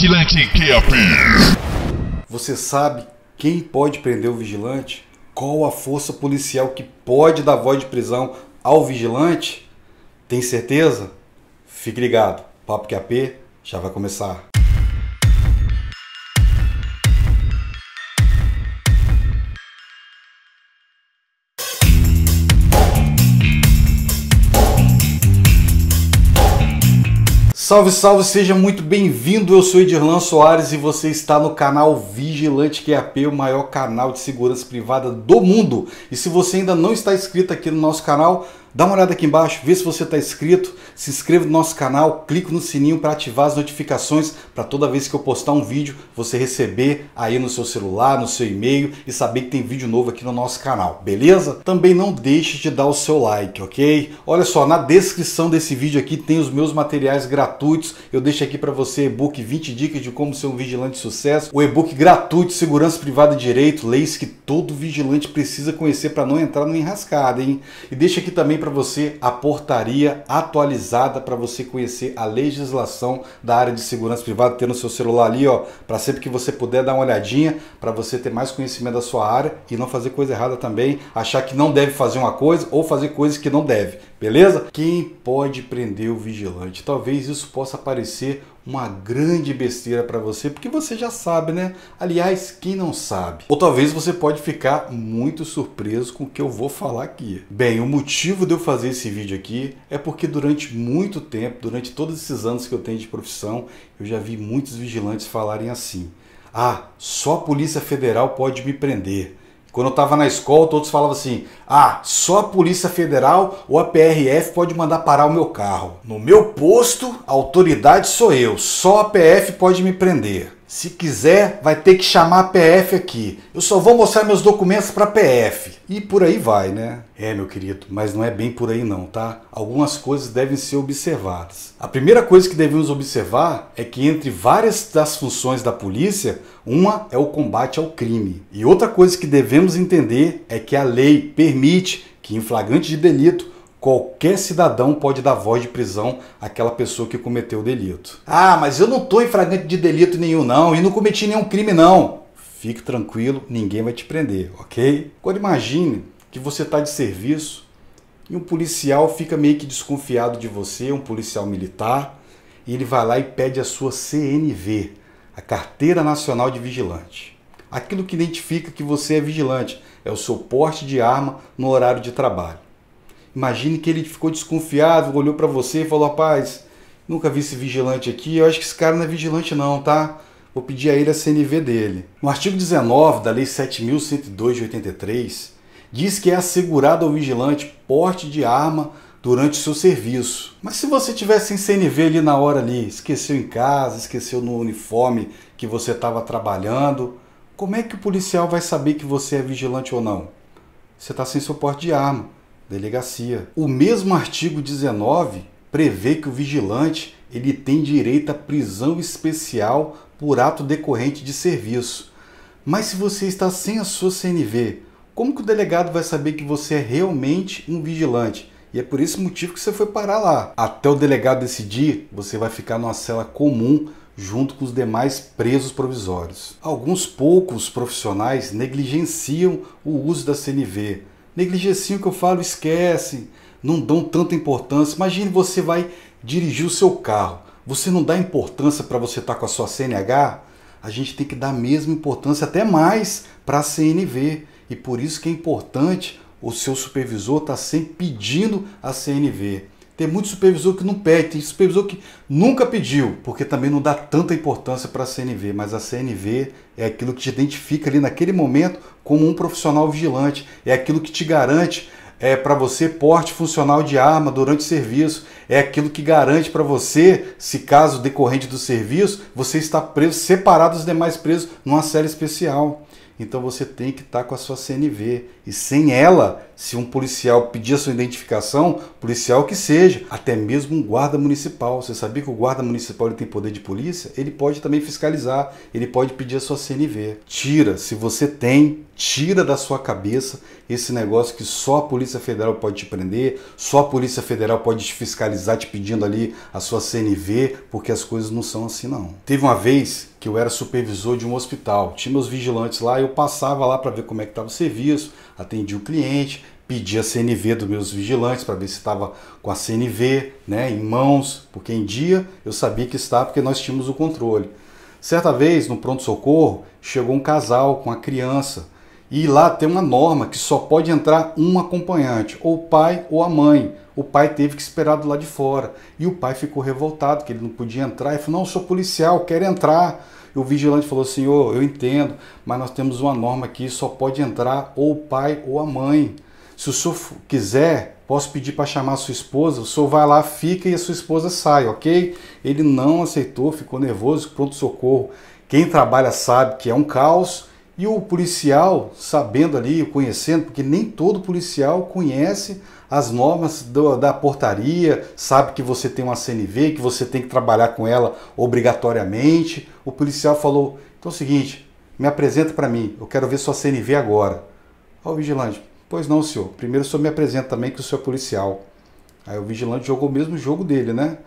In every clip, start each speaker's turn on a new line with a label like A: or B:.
A: Vigilante QAP. Você sabe quem pode prender o vigilante? Qual a força policial que pode dar voz de prisão ao vigilante? Tem certeza? Fique ligado, Papo QAP já vai começar. Salve, salve, seja muito bem-vindo. Eu sou Edirlan Soares e você está no canal Vigilante QAP, o maior canal de segurança privada do mundo. E se você ainda não está inscrito aqui no nosso canal, dá uma olhada aqui embaixo, vê se você está inscrito. Se inscreva no nosso canal, clique no sininho para ativar as notificações para toda vez que eu postar um vídeo você receber aí no seu celular, no seu e-mail e saber que tem vídeo novo aqui no nosso canal, beleza? Também não deixe de dar o seu like, ok? Olha só, na descrição desse vídeo aqui tem os meus materiais gratuitos. Eu deixo aqui para você e-book 20 dicas de como ser um vigilante de sucesso, o e-book gratuito Segurança Privada e Direito, leis que todo vigilante precisa conhecer para não entrar no enrascada, hein? E deixo aqui também para você a portaria atualizada atualizada para você conhecer a legislação da área de segurança privada, ter no seu celular ali, ó, para sempre que você puder dar uma olhadinha, para você ter mais conhecimento da sua área e não fazer coisa errada também, achar que não deve fazer uma coisa ou fazer coisas que não deve, beleza? Quem pode prender o vigilante? Talvez isso possa parecer uma grande besteira para você, porque você já sabe, né? Aliás, quem não sabe? Ou talvez você pode ficar muito surpreso com o que eu vou falar aqui. Bem, o motivo de eu fazer esse vídeo aqui é porque durante muito tempo, durante todos esses anos que eu tenho de profissão, eu já vi muitos vigilantes falarem assim: "Ah, só a Polícia Federal pode me prender". Quando eu estava na escola, todos falavam assim: ah, só a Polícia Federal ou a PRF pode mandar parar o meu carro. No meu posto, a autoridade sou eu, só a PF pode me prender. Se quiser, vai ter que chamar a PF aqui. Eu só vou mostrar meus documentos para a PF. E por aí vai, né? É, meu querido, mas não é bem por aí não, tá? Algumas coisas devem ser observadas. A primeira coisa que devemos observar é que entre várias das funções da polícia, uma é o combate ao crime. E outra coisa que devemos entender é que a lei permite que em flagrante de delito Qualquer cidadão pode dar voz de prisão àquela pessoa que cometeu o delito. Ah, mas eu não estou em flagrante de delito nenhum, não, e não cometi nenhum crime, não. Fique tranquilo, ninguém vai te prender, ok? Agora imagine que você está de serviço e um policial fica meio que desconfiado de você, um policial militar, e ele vai lá e pede a sua CNV, a Carteira Nacional de Vigilante. Aquilo que identifica que você é vigilante é o seu porte de arma no horário de trabalho. Imagine que ele ficou desconfiado, olhou para você e falou: rapaz, nunca vi esse vigilante aqui, eu acho que esse cara não é vigilante, não, tá? Vou pedir a ele a CNV dele. No artigo 19 da Lei 7.102 de 83, diz que é assegurado ao vigilante porte de arma durante o seu serviço. Mas se você tiver sem CNV ali na hora ali, esqueceu em casa, esqueceu no uniforme que você estava trabalhando, como é que o policial vai saber que você é vigilante ou não? Você está sem seu porte de arma delegacia. O mesmo artigo 19 prevê que o vigilante ele tem direito à prisão especial por ato decorrente de serviço. Mas se você está sem a sua CNV, como que o delegado vai saber que você é realmente um vigilante? E é por esse motivo que você foi parar lá. Até o delegado decidir, você vai ficar numa cela comum junto com os demais presos provisórios. Alguns poucos profissionais negligenciam o uso da CNV, Negligenciam o que eu falo, esquecem, não dão tanta importância. Imagine você vai dirigir o seu carro. Você não dá importância para você estar tá com a sua CNH? A gente tem que dar a mesma importância, até mais, para a CNV. E por isso que é importante o seu supervisor estar tá sempre pedindo a CNV. Tem muito supervisor que não pede, tem supervisor que nunca pediu, porque também não dá tanta importância para a CNV, mas a CNV é aquilo que te identifica ali naquele momento como um profissional vigilante, é aquilo que te garante é, para você porte funcional de arma durante o serviço, é aquilo que garante para você, se caso decorrente do serviço, você está preso separado dos demais presos numa série especial então você tem que estar tá com a sua CNV. E sem ela, se um policial pedir a sua identificação, policial que seja, até mesmo um guarda municipal. Você sabia que o guarda municipal ele tem poder de polícia? Ele pode também fiscalizar, ele pode pedir a sua CNV. Tira, se você tem, Tira da sua cabeça esse negócio que só a Polícia Federal pode te prender, só a Polícia Federal pode te fiscalizar te pedindo ali a sua CNV, porque as coisas não são assim não. Teve uma vez que eu era supervisor de um hospital, tinha meus vigilantes lá, eu passava lá para ver como é que estava o serviço, atendi o cliente, pedi a CNV dos meus vigilantes para ver se estava com a CNV, né, em mãos, porque em dia eu sabia que estava porque nós tínhamos o controle. Certa vez, no pronto socorro, chegou um casal com a criança e lá tem uma norma que só pode entrar um acompanhante, ou o pai ou a mãe. O pai teve que esperar do lado de fora. E o pai ficou revoltado, que ele não podia entrar. E falou, não, eu sou policial, quero entrar. E o vigilante falou, senhor, eu entendo, mas nós temos uma norma que só pode entrar ou o pai ou a mãe. Se o senhor quiser, posso pedir para chamar a sua esposa, o senhor vai lá, fica e a sua esposa sai, ok? Ele não aceitou, ficou nervoso, pronto-socorro. Quem trabalha sabe que é um caos, e o policial, sabendo ali, conhecendo, porque nem todo policial conhece as normas do, da portaria, sabe que você tem uma CNV, que você tem que trabalhar com ela obrigatoriamente. O policial falou: então é o seguinte, me apresenta para mim, eu quero ver sua CNV agora. Ó, o vigilante, pois não, senhor, primeiro o senhor me apresenta também que o senhor é policial. Aí o vigilante jogou o mesmo jogo dele, né?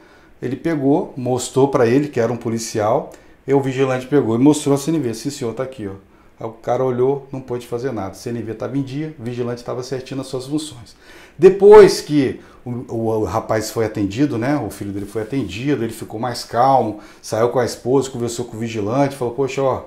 A: Ele pegou, mostrou para ele que era um policial, e o vigilante pegou e mostrou a CNV: sim, senhor, tá aqui, ó o cara olhou, não pôde fazer nada. O CNV estava em dia, o vigilante estava certinho as suas funções. Depois que o, o, o, rapaz foi atendido, né? O filho dele foi atendido, ele ficou mais calmo, saiu com a esposa, conversou com o vigilante, falou: Poxa, ó,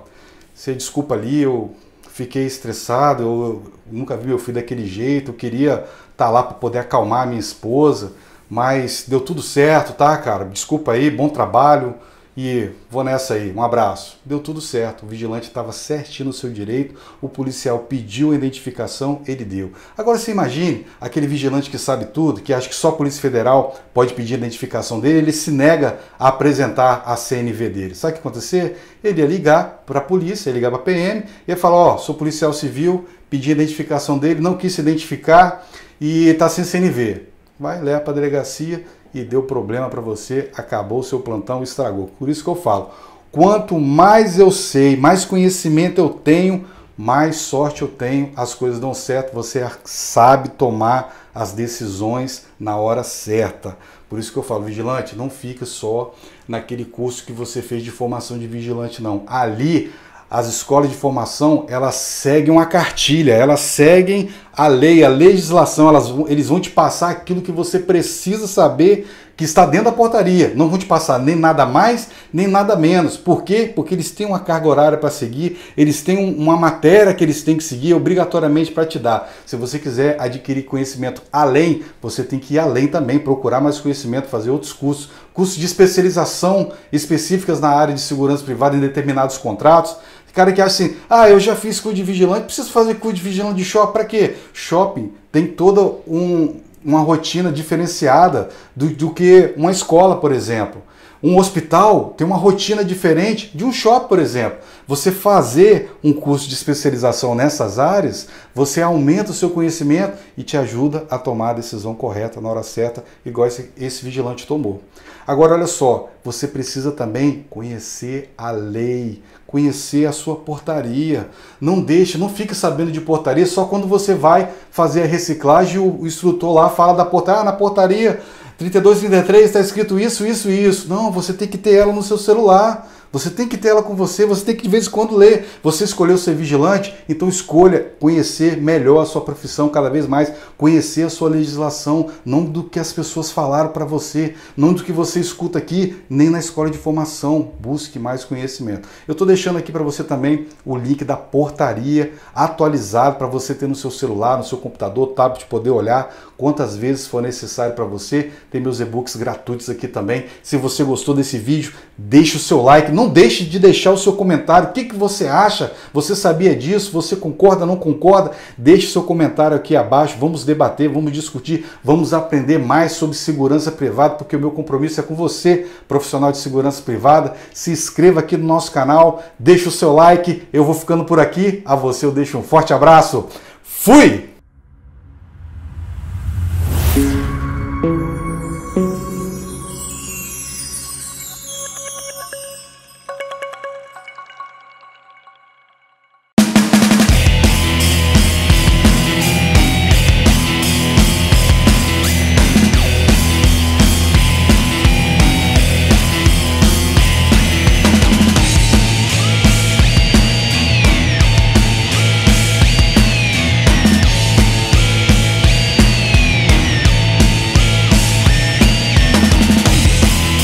A: você desculpa ali, eu fiquei estressado, eu, eu nunca vi meu filho daquele jeito, eu queria estar tá lá para poder acalmar a minha esposa, mas deu tudo certo, tá, cara? Desculpa aí, bom trabalho e vou nessa aí, um abraço. Deu tudo certo, o vigilante estava certinho no seu direito, o policial pediu a identificação, ele deu. Agora você imagine aquele vigilante que sabe tudo, que acha que só a Polícia Federal pode pedir a identificação dele, ele se nega a apresentar a CNV dele. Sabe o que acontecer? Ele ia ligar para a polícia, ia ligar para a PM, ia falar: Ó, oh, sou policial civil, pedi a identificação dele, não quis se identificar e está sem CNV. Vai, leva para a delegacia e deu problema para você, acabou o seu plantão, estragou. Por isso que eu falo, quanto mais eu sei, mais conhecimento eu tenho, mais sorte eu tenho, as coisas dão certo, você sabe tomar as decisões na hora certa. Por isso que eu falo, vigilante, não fica só naquele curso que você fez de formação de vigilante, não. Ali as escolas de formação elas seguem uma cartilha, elas seguem a lei, a legislação, elas, eles vão te passar aquilo que você precisa saber que está dentro da portaria. Não vão te passar nem nada mais, nem nada menos. Por quê? Porque eles têm uma carga horária para seguir, eles têm uma matéria que eles têm que seguir obrigatoriamente para te dar. Se você quiser adquirir conhecimento além, você tem que ir além também, procurar mais conhecimento, fazer outros cursos, cursos de especialização específicas na área de segurança privada em determinados contratos. Cara que acha é assim, ah, eu já fiz cu de vigilante, preciso fazer cu de vigilante de shopping para quê? Shopping tem toda um, uma rotina diferenciada do, do que uma escola, por exemplo. Um hospital tem uma rotina diferente de um shopping, por exemplo. Você fazer um curso de especialização nessas áreas, você aumenta o seu conhecimento e te ajuda a tomar a decisão correta na hora certa, igual esse, esse vigilante tomou. Agora, olha só, você precisa também conhecer a lei conhecer a sua portaria. Não deixe, não fique sabendo de portaria só quando você vai fazer a reciclagem o instrutor lá fala da portaria. Ah, na portaria 3233 está escrito isso, isso, isso. Não, você tem que ter ela no seu celular. Você tem que ter ela com você, você tem que de vez em quando ler. Você escolheu ser vigilante, então escolha conhecer melhor a sua profissão cada vez mais, conhecer a sua legislação, não do que as pessoas falaram para você, não do que você escuta aqui, nem na escola de formação. Busque mais conhecimento. Eu estou deixando aqui para você também o link da portaria atualizado para você ter no seu celular, no seu computador, tablet, poder olhar quantas vezes for necessário para você. Tem meus e-books gratuitos aqui também. Se você gostou desse vídeo, deixe o seu like. Não não deixe de deixar o seu comentário. O que, que você acha? Você sabia disso? Você concorda, não concorda? Deixe seu comentário aqui abaixo. Vamos debater, vamos discutir, vamos aprender mais sobre segurança privada, porque o meu compromisso é com você, profissional de segurança privada. Se inscreva aqui no nosso canal, deixe o seu like. Eu vou ficando por aqui. A você eu deixo um forte abraço. Fui!